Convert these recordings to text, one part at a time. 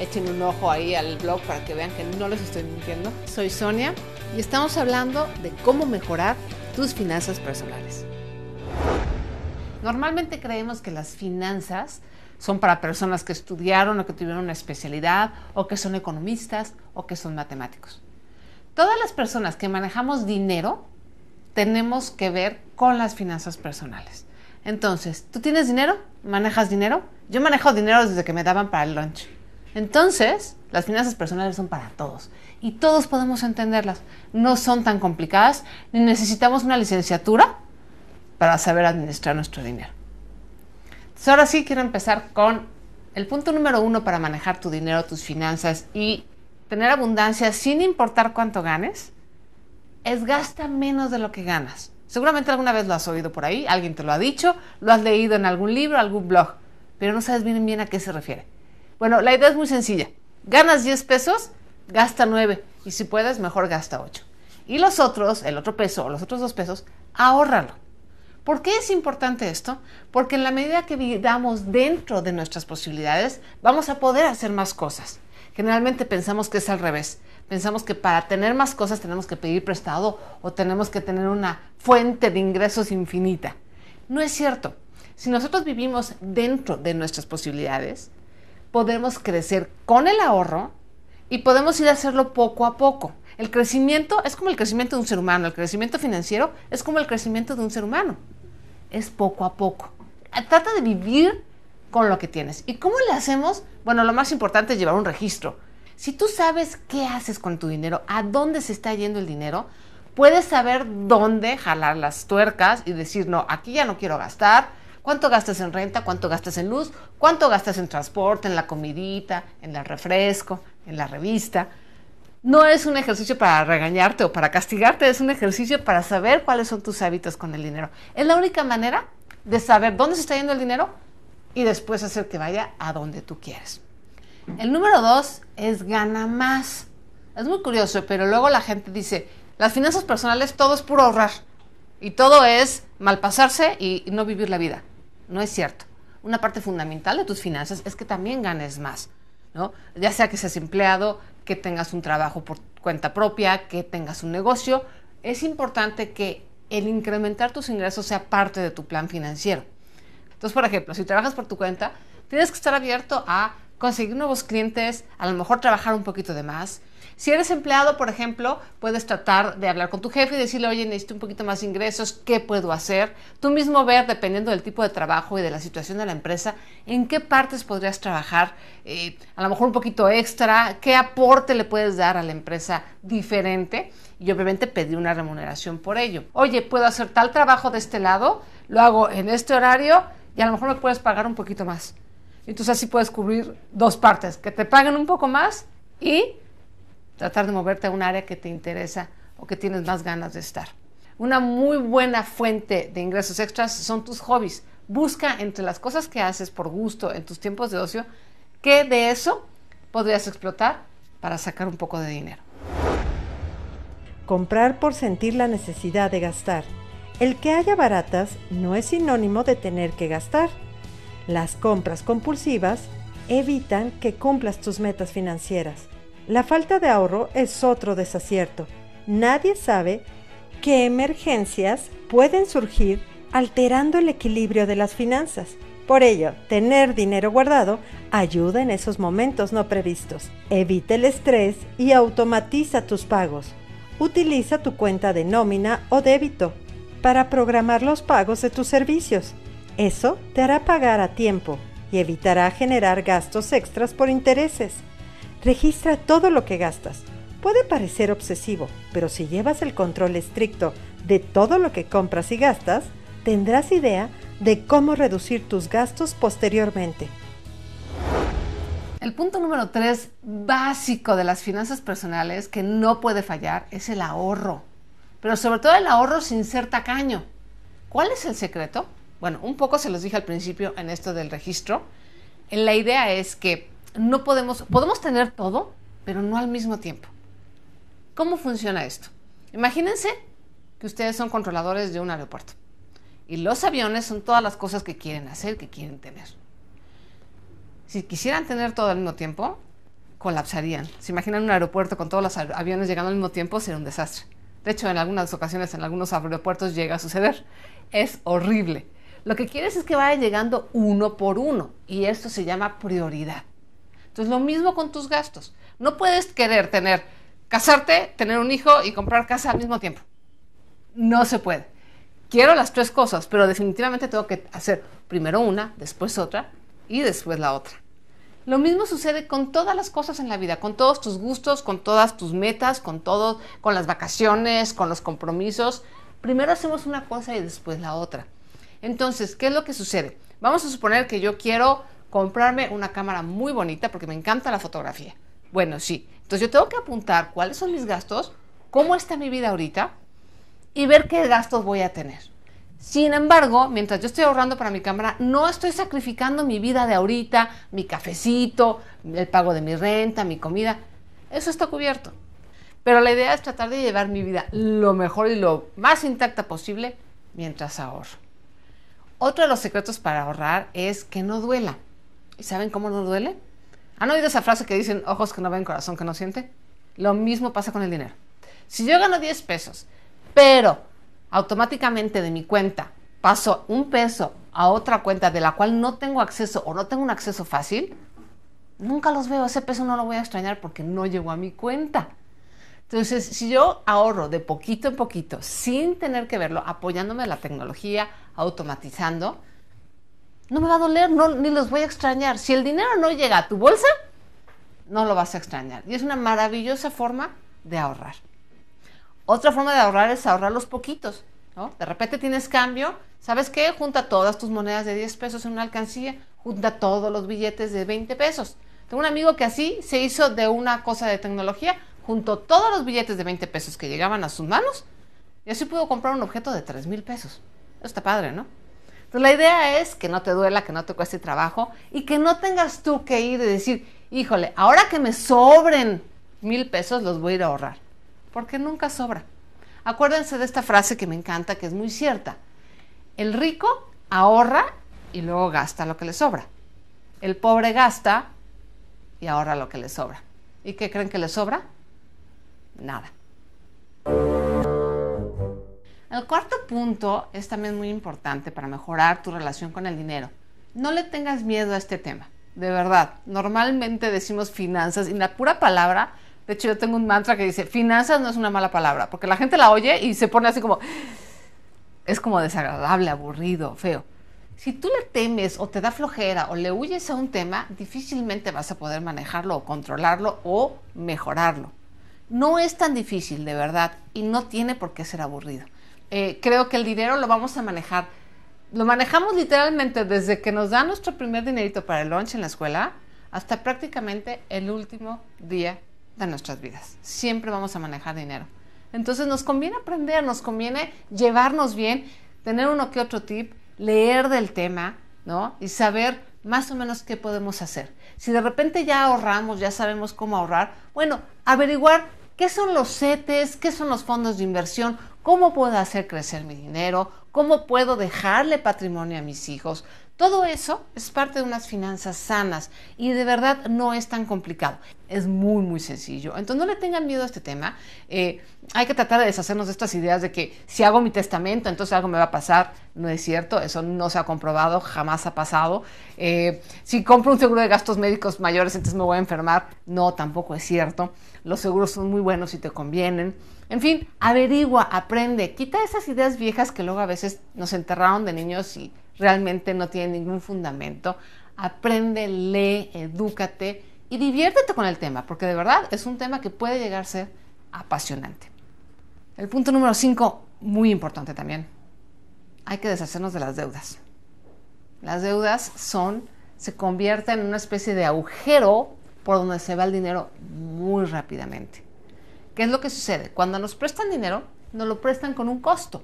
echen un ojo ahí al blog para que vean que no les estoy mintiendo. Soy Sonia y estamos hablando de cómo mejorar tus finanzas personales. Normalmente creemos que las finanzas son para personas que estudiaron o que tuvieron una especialidad o que son economistas o que son matemáticos. Todas las personas que manejamos dinero tenemos que ver con las finanzas personales. Entonces, ¿tú tienes dinero? ¿Manejas dinero? Yo manejo dinero desde que me daban para el lunch. Entonces, las finanzas personales son para todos y todos podemos entenderlas. No son tan complicadas ni necesitamos una licenciatura para saber administrar nuestro dinero. Entonces, ahora sí quiero empezar con el punto número uno para manejar tu dinero, tus finanzas y tener abundancia sin importar cuánto ganes, es gasta menos de lo que ganas. Seguramente alguna vez lo has oído por ahí, alguien te lo ha dicho, lo has leído en algún libro, algún blog, pero no sabes bien bien a qué se refiere. Bueno, la idea es muy sencilla. Ganas 10 pesos, gasta 9 y si puedes, mejor gasta 8. Y los otros, el otro peso o los otros dos pesos, ahórralo. ¿Por qué es importante esto? Porque en la medida que vivamos dentro de nuestras posibilidades, vamos a poder hacer más cosas. Generalmente pensamos que es al revés. Pensamos que para tener más cosas tenemos que pedir prestado o tenemos que tener una fuente de ingresos infinita. No es cierto. Si nosotros vivimos dentro de nuestras posibilidades, podemos crecer con el ahorro y podemos ir a hacerlo poco a poco. El crecimiento es como el crecimiento de un ser humano, el crecimiento financiero es como el crecimiento de un ser humano. Es poco a poco. Eh, trata de vivir con lo que tienes. ¿Y cómo le hacemos? Bueno, lo más importante es llevar un registro. Si tú sabes qué haces con tu dinero, a dónde se está yendo el dinero, puedes saber dónde jalar las tuercas y decir, no, aquí ya no quiero gastar, ¿Cuánto gastas en renta? ¿Cuánto gastas en luz? ¿Cuánto gastas en transporte, en la comidita, en el refresco, en la revista? No es un ejercicio para regañarte o para castigarte, es un ejercicio para saber cuáles son tus hábitos con el dinero. Es la única manera de saber dónde se está yendo el dinero y después hacer que vaya a donde tú quieres. El número dos es gana más. Es muy curioso, pero luego la gente dice, las finanzas personales todo es puro ahorrar y todo es malpasarse y no vivir la vida. No es cierto. Una parte fundamental de tus finanzas es que también ganes más, Ya sea que seas empleado, que tengas un trabajo por cuenta propia, que tengas un negocio, es importante que el incrementar tus ingresos sea parte de tu plan financiero. Entonces, por ejemplo, si trabajas por tu cuenta, tienes que estar abierto a conseguir nuevos clientes, a lo mejor trabajar un poquito de más, si eres empleado, por ejemplo, puedes tratar de hablar con tu jefe y decirle, oye, necesito un poquito más ingresos, ¿qué puedo hacer? Tú mismo ver, dependiendo del tipo de trabajo y de la situación de la empresa, en qué partes podrías trabajar, eh, a lo mejor un poquito extra, qué aporte le puedes dar a la empresa diferente y obviamente pedir una remuneración por ello. Oye, puedo hacer tal trabajo de este lado, lo hago en este horario y a lo mejor me puedes pagar un poquito más. Entonces así puedes cubrir dos partes, que te paguen un poco más y tratar de moverte a un área que te interesa o que tienes más ganas de estar. Una muy buena fuente de ingresos extras son tus hobbies. Busca entre las cosas que haces por gusto en tus tiempos de ocio, qué de eso podrías explotar para sacar un poco de dinero. Comprar por sentir la necesidad de gastar. El que haya baratas no es sinónimo de tener que gastar. Las compras compulsivas evitan que cumplas tus metas financieras. La falta de ahorro es otro desacierto. Nadie sabe qué emergencias pueden surgir alterando el equilibrio de las finanzas. Por ello, tener dinero guardado ayuda en esos momentos no previstos. Evita el estrés y automatiza tus pagos. Utiliza tu cuenta de nómina o débito para programar los pagos de tus servicios. Eso te hará pagar a tiempo y evitará generar gastos extras por intereses. Registra todo lo que gastas. Puede parecer obsesivo, pero si llevas el control estricto de todo lo que compras y gastas, tendrás idea de cómo reducir tus gastos posteriormente. El punto número tres básico de las finanzas personales que no puede fallar es el ahorro, pero sobre todo el ahorro sin ser tacaño. ¿Cuál es el secreto? Bueno, un poco se los dije al principio en esto del registro. La idea es que no podemos, podemos tener todo, pero no al mismo tiempo. ¿Cómo funciona esto? Imagínense que ustedes son controladores de un aeropuerto y los aviones son todas las cosas que quieren hacer, que quieren tener. Si quisieran tener todo al mismo tiempo, colapsarían. Se imaginan un aeropuerto con todos los aviones llegando al mismo tiempo, sería un desastre. De hecho, en algunas ocasiones, en algunos aeropuertos llega a suceder. Es horrible. Lo que quieres es que vaya llegando uno por uno y esto se llama prioridad. Entonces, lo mismo con tus gastos. No puedes querer tener, casarte, tener un hijo y comprar casa al mismo tiempo. No se puede. Quiero las tres cosas, pero definitivamente tengo que hacer primero una, después otra y después la otra. Lo mismo sucede con todas las cosas en la vida, con todos tus gustos, con todas tus metas, con con las vacaciones, con los compromisos. Primero hacemos una cosa y después la otra. Entonces, ¿qué es lo que sucede? Vamos a suponer que yo quiero comprarme una cámara muy bonita porque me encanta la fotografía. Bueno, sí. Entonces yo tengo que apuntar cuáles son mis gastos, cómo está mi vida ahorita y ver qué gastos voy a tener. Sin embargo, mientras yo estoy ahorrando para mi cámara, no estoy sacrificando mi vida de ahorita, mi cafecito, el pago de mi renta, mi comida. Eso está cubierto. Pero la idea es tratar de llevar mi vida lo mejor y lo más intacta posible mientras ahorro. Otro de los secretos para ahorrar es que no duela. ¿Y saben cómo no duele? ¿Han oído esa frase que dicen ojos que no ven, corazón que no siente? Lo mismo pasa con el dinero. Si yo gano 10 pesos, pero automáticamente de mi cuenta paso un peso a otra cuenta de la cual no tengo acceso o no tengo un acceso fácil, nunca los veo. Ese peso no lo voy a extrañar porque no llegó a mi cuenta. Entonces, si yo ahorro de poquito en poquito, sin tener que verlo, apoyándome la tecnología, automatizando, no me va a doler, ni los voy a extrañar. Si el dinero no llega a tu bolsa, no lo vas a extrañar. Y es una maravillosa forma de ahorrar. Otra forma de ahorrar es ahorrar los poquitos. ¿no? De repente tienes cambio, ¿sabes qué? Junta todas tus monedas de 10 pesos en una alcancía, junta todos los billetes de 20 pesos. Tengo un amigo que así se hizo de una cosa de tecnología, juntó todos los billetes de 20 pesos que llegaban a sus manos y así pudo comprar un objeto de 3 mil pesos. Eso está padre, ¿no? la idea es que no te duela, que no te cueste trabajo y que no tengas tú que ir y decir, híjole, ahora que me sobren mil pesos los voy a ir a ahorrar, porque nunca sobra. Acuérdense de esta frase que me encanta, que es muy cierta. El rico ahorra y luego gasta lo que le sobra. El pobre gasta y ahorra lo que le sobra. ¿Y qué creen que le sobra? Nada. El cuarto punto es también muy importante para mejorar tu relación con el dinero. No le tengas miedo a este tema, de verdad. Normalmente decimos finanzas y la pura palabra, de hecho yo tengo un mantra que dice, finanzas no es una mala palabra, porque la gente la oye y se pone así como, es como desagradable, aburrido, feo. Si tú le temes o te da flojera o le huyes a un tema, difícilmente vas a poder manejarlo o controlarlo o mejorarlo. No es tan difícil, de verdad, y no tiene por qué ser aburrido. Eh, creo que el dinero lo vamos a manejar. Lo manejamos literalmente desde que nos da nuestro primer dinerito para el lunch en la escuela hasta prácticamente el último día de nuestras vidas. Siempre vamos a manejar dinero. Entonces nos conviene aprender, nos conviene llevarnos bien, tener uno que otro tip, leer del tema, ¿no? Y saber más o menos qué podemos hacer. Si de repente ya ahorramos, ya sabemos cómo ahorrar, bueno, averiguar qué son los CETES, qué son los fondos de inversión, cómo puedo hacer crecer mi dinero, cómo puedo dejarle patrimonio a mis hijos, todo eso es parte de unas finanzas sanas y de verdad no es tan complicado. Es muy, muy sencillo. Entonces no le tengan miedo a este tema. Eh, hay que tratar de deshacernos de estas ideas de que si hago mi testamento, entonces algo me va a pasar. No es cierto, eso no se ha comprobado, jamás ha pasado. Eh, si compro un seguro de gastos médicos mayores, entonces me voy a enfermar. No, tampoco es cierto. Los seguros son muy buenos y te convienen. En fin, averigua, aprende, quita esas ideas viejas que luego a veces nos enterraron de niños y realmente no tiene ningún fundamento. Aprende, lee, edúcate y diviértete con el tema, porque de verdad es un tema que puede llegar a ser apasionante. El punto número 5, muy importante también, hay que deshacernos de las deudas. Las deudas son, se convierten en una especie de agujero por donde se va el dinero muy rápidamente. ¿Qué es lo que sucede? Cuando nos prestan dinero, nos lo prestan con un costo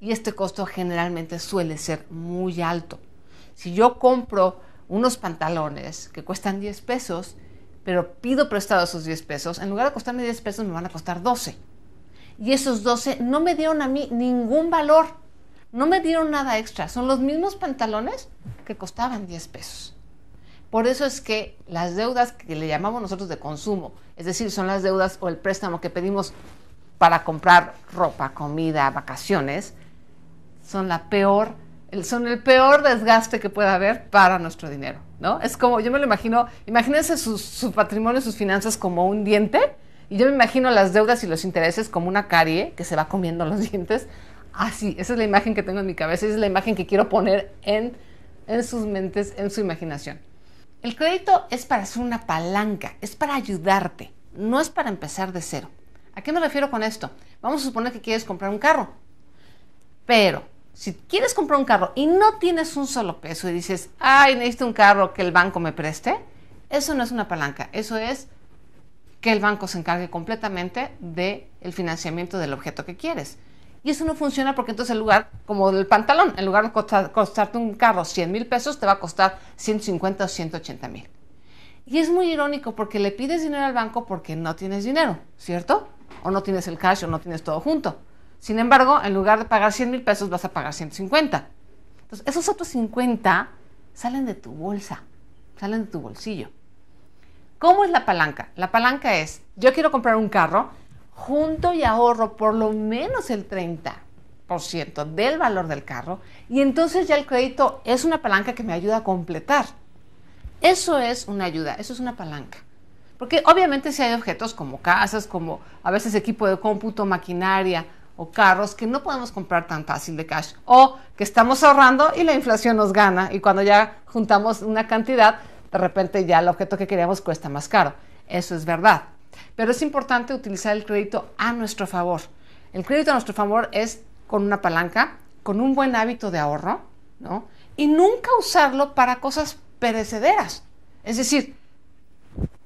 y este costo generalmente suele ser muy alto. Si yo compro unos pantalones que cuestan 10 pesos, pero pido prestado esos 10 pesos, en lugar de costarme 10 pesos me van a costar 12. Y esos 12 no me dieron a mí ningún valor, no me dieron nada extra, son los mismos pantalones que costaban 10 pesos. Por eso es que las deudas que le llamamos nosotros de consumo, es decir, son las deudas o el préstamo que pedimos para comprar ropa, comida, vacaciones, son la peor, son el peor desgaste que pueda haber para nuestro dinero, ¿no? Es como, yo me lo imagino, imagínense su, patrimonio, sus finanzas como un diente, y yo me imagino las deudas y los intereses como una carie que se va comiendo los dientes. Así, ah, esa es la imagen que tengo en mi cabeza, esa es la imagen que quiero poner en, en sus mentes, en su imaginación. El crédito es para ser una palanca, es para ayudarte, no es para empezar de cero. ¿A qué me refiero con esto? Vamos a suponer que quieres comprar un carro, pero si quieres comprar un carro y no tienes un solo peso y dices, ay, necesito un carro que el banco me preste, eso no es una palanca, eso es que el banco se encargue completamente del el financiamiento del objeto que quieres. Y eso no funciona porque entonces el lugar, como el pantalón, en lugar de costarte un carro 100 mil pesos, te va a costar 150 o 180 mil. Y es muy irónico porque le pides dinero al banco porque no tienes dinero, ¿cierto? O no tienes el cash o no tienes todo junto. Sin embargo, en lugar de pagar 100 mil pesos, vas a pagar 150. Entonces, esos otros 50 salen de tu bolsa, salen de tu bolsillo. ¿Cómo es la palanca? La palanca es, yo quiero comprar un carro, junto y ahorro por lo menos el 30% del valor del carro, y entonces ya el crédito es una palanca que me ayuda a completar. Eso es una ayuda, eso es una palanca. Porque obviamente si hay objetos como casas, como a veces equipo de cómputo, maquinaria, o carros que no podemos comprar tan fácil de cash o que estamos ahorrando y la inflación nos gana y cuando ya juntamos una cantidad, de repente ya el objeto que queríamos cuesta más caro. Eso es verdad. Pero es importante utilizar el crédito a nuestro favor. El crédito a nuestro favor es con una palanca, con un buen hábito de ahorro, ¿no? Y nunca usarlo para cosas perecederas. Es decir,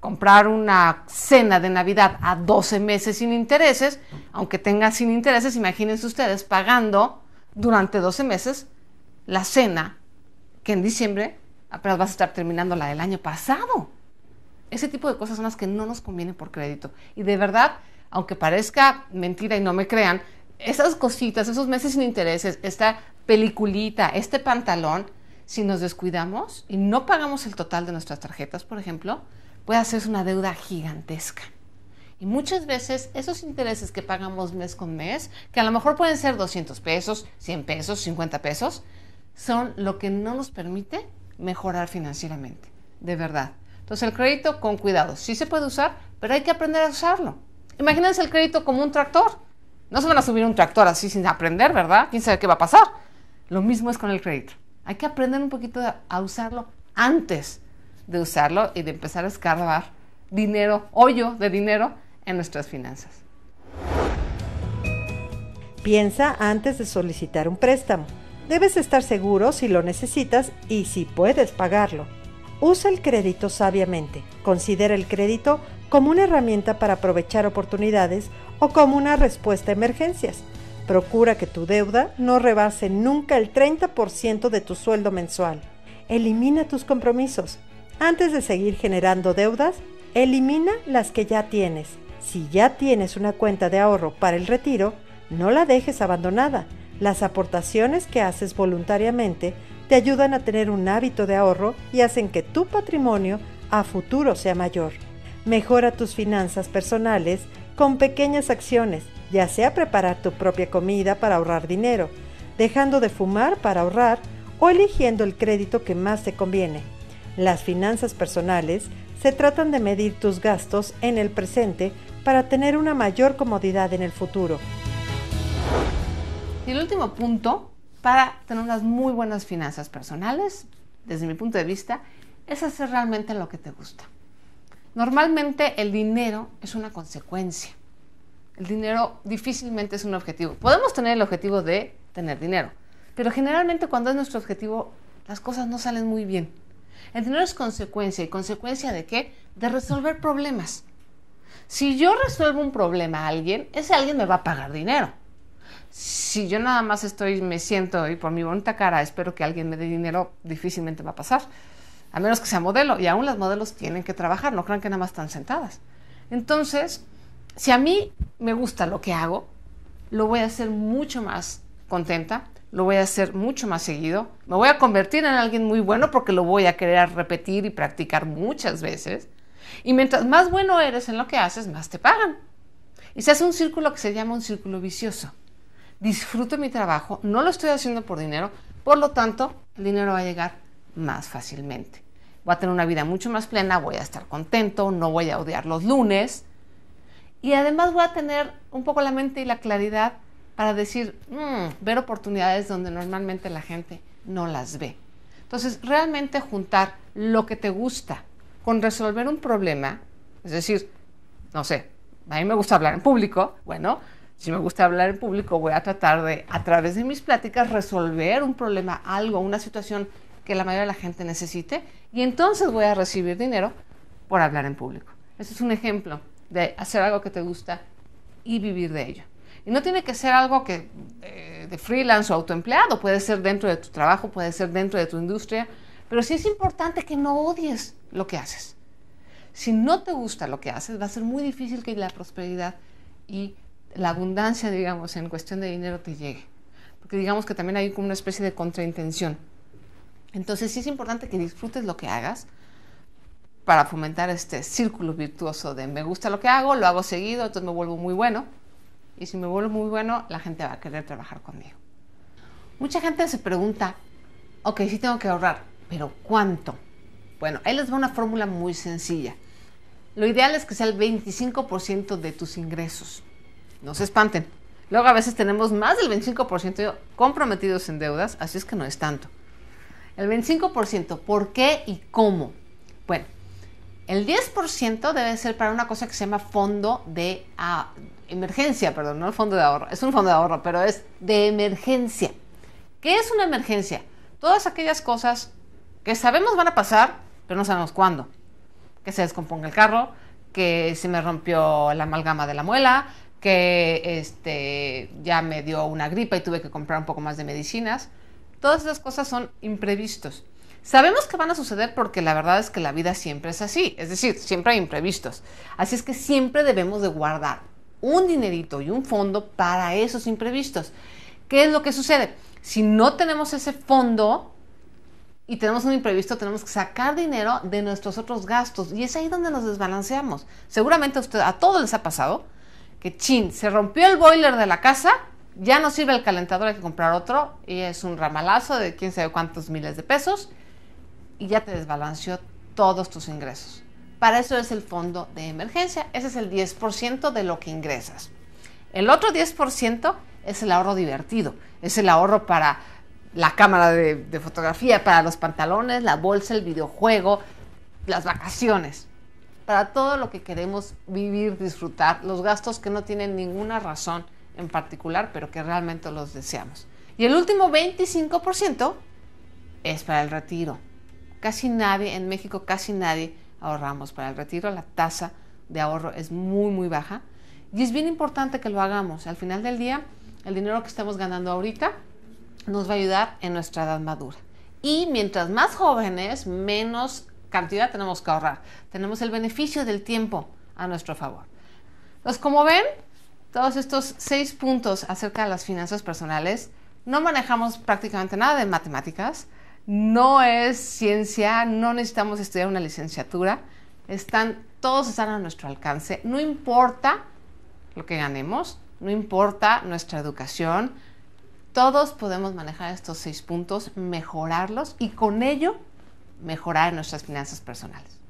comprar una cena de Navidad a 12 meses sin intereses, aunque tenga sin intereses, imagínense ustedes pagando durante 12 meses la cena que en diciembre apenas ah, vas a estar terminando la del año pasado. Ese tipo de cosas son las que no nos conviene por crédito. Y de verdad, aunque parezca mentira y no me crean, esas cositas, esos meses sin intereses, esta peliculita, este pantalón, si nos descuidamos y no pagamos el total de nuestras tarjetas, por ejemplo, puede hacerse una deuda gigantesca. Y muchas veces esos intereses que pagamos mes con mes, que a lo mejor pueden ser 200 pesos, 100 pesos, 50 pesos, son lo que no nos permite mejorar financieramente, de verdad. Entonces el crédito con cuidado, sí se puede usar, pero hay que aprender a usarlo. Imagínense el crédito como un tractor. No se van a subir un tractor así sin aprender, ¿verdad? ¿Quién sabe qué va a pasar? Lo mismo es con el crédito. Hay que aprender un poquito a usarlo antes de usarlo y de empezar a escarbar dinero, hoyo de dinero en nuestras finanzas. Piensa antes de solicitar un préstamo. Debes estar seguro si lo necesitas y si puedes pagarlo. Usa el crédito sabiamente. Considera el crédito como una herramienta para aprovechar oportunidades o como una respuesta a emergencias. Procura que tu deuda no rebase nunca el 30% de tu sueldo mensual. Elimina tus compromisos. Antes de seguir generando deudas, elimina las que ya tienes. Si ya tienes una cuenta de ahorro para el retiro, no la dejes abandonada. Las aportaciones que haces voluntariamente te ayudan a tener un hábito de ahorro y hacen que tu patrimonio a futuro sea mayor. Mejora tus finanzas personales con pequeñas acciones, ya sea preparar tu propia comida para ahorrar dinero, dejando de fumar para ahorrar o eligiendo el crédito que más te conviene. Las finanzas personales se tratan de medir tus gastos en el presente para tener una mayor comodidad en el futuro. Y el último punto, para tener unas muy buenas finanzas personales, desde mi punto de vista, es hacer realmente lo que te gusta. Normalmente el dinero es una consecuencia. El dinero difícilmente es un objetivo. Podemos tener el objetivo de tener dinero, pero generalmente cuando es nuestro objetivo, las cosas no salen muy bien. El dinero es consecuencia. ¿Y consecuencia de qué? De resolver problemas. Si yo resuelvo un problema a alguien, ese alguien me va a pagar dinero. Si yo nada más estoy, me siento y por mi bonita cara espero que alguien me dé dinero, difícilmente va a pasar. A menos que sea modelo. Y aún las modelos tienen que trabajar, no crean que nada más están sentadas. Entonces, si a mí me gusta lo que hago, lo voy a hacer mucho más contenta, lo voy a hacer mucho más seguido. Me voy a convertir en alguien muy bueno porque lo voy a querer repetir y practicar muchas veces. Y mientras más bueno eres en lo que haces, más te pagan. Y se hace un círculo que se llama un círculo vicioso. Disfruto mi trabajo, no lo estoy haciendo por dinero, por lo tanto, el dinero va a llegar más fácilmente. Voy a tener una vida mucho más plena, voy a estar contento, no voy a odiar los lunes. Y además voy a tener un poco la mente y la claridad para decir, mm, ver oportunidades donde normalmente la gente no las ve. Entonces, realmente juntar lo que te gusta con resolver un problema, es decir, no sé, a mí me gusta hablar en público, bueno, si me gusta hablar en público, voy a tratar de, a través de mis pláticas, resolver un problema, algo, una situación que la mayoría de la gente necesite, y entonces voy a recibir dinero por hablar en público. Ese es un ejemplo de hacer algo que te gusta y vivir de ello. Y no tiene que ser algo que eh, de freelance o autoempleado, puede ser dentro de tu trabajo, puede ser dentro de tu industria, pero sí es importante que no odies lo que haces. Si no te gusta lo que haces, va a ser muy difícil que la prosperidad y la abundancia, digamos, en cuestión de dinero te llegue. Porque digamos que también hay como una especie de contraintención. Entonces sí es importante que disfrutes lo que hagas para fomentar este círculo virtuoso de me gusta lo que hago, lo hago seguido, entonces me vuelvo muy bueno y si me vuelvo muy bueno, la gente va a querer trabajar conmigo. Mucha gente se pregunta, ok, sí tengo que ahorrar, pero ¿cuánto? Bueno, ahí les va una fórmula muy sencilla. Lo ideal es que sea el 25% de tus ingresos. No se espanten. Luego a veces tenemos más del 25% comprometidos en deudas, así es que no es tanto. El 25%, ¿por qué y cómo? Bueno, el 10% debe ser para una cosa que se llama fondo de, ah, emergencia, perdón, no el fondo de ahorro, es un fondo de ahorro, pero es de emergencia. ¿Qué es una emergencia? Todas aquellas cosas que sabemos van a pasar, pero no sabemos cuándo. Que se descomponga el carro, que se me rompió la amalgama de la muela, que este, ya me dio una gripa y tuve que comprar un poco más de medicinas. Todas esas cosas son imprevistos. Sabemos que van a suceder porque la verdad es que la vida siempre es así, es decir, siempre hay imprevistos. Así es que siempre debemos de guardar un dinerito y un fondo para esos imprevistos. ¿Qué es lo que sucede? Si no tenemos ese fondo y tenemos un imprevisto, tenemos que sacar dinero de nuestros otros gastos y es ahí donde nos desbalanceamos. Seguramente a, usted, a todos les ha pasado que chin, se rompió el boiler de la casa, ya no sirve el calentador, hay que comprar otro y es un ramalazo de quién sabe cuántos miles de pesos y ya te desbalanceó todos tus ingresos. Para eso es el fondo de emergencia. Ese es el 10% de lo que ingresas. El otro 10% es el ahorro divertido. Es el ahorro para la cámara de, fotografía, para los pantalones, la bolsa, el videojuego, las vacaciones. Para todo lo que queremos vivir, disfrutar, los gastos que no tienen ninguna razón en particular, pero que realmente los deseamos. Y el último 25% es para el retiro. Casi nadie en México, casi nadie ahorramos para el retiro, la tasa de ahorro es muy, muy baja. Y es bien importante que lo hagamos. Al final del día, el dinero que estamos ganando ahorita nos va a ayudar en nuestra edad madura. Y mientras más jóvenes, menos cantidad tenemos que ahorrar. Tenemos el beneficio del tiempo a nuestro favor. Entonces, pues, como ven, todos estos seis puntos acerca de las finanzas personales, no manejamos prácticamente nada de matemáticas, no es ciencia, no necesitamos estudiar una licenciatura, están, todos están a nuestro alcance, no importa lo que ganemos, no importa nuestra educación, todos podemos manejar estos seis puntos, mejorarlos y con ello mejorar nuestras finanzas personales.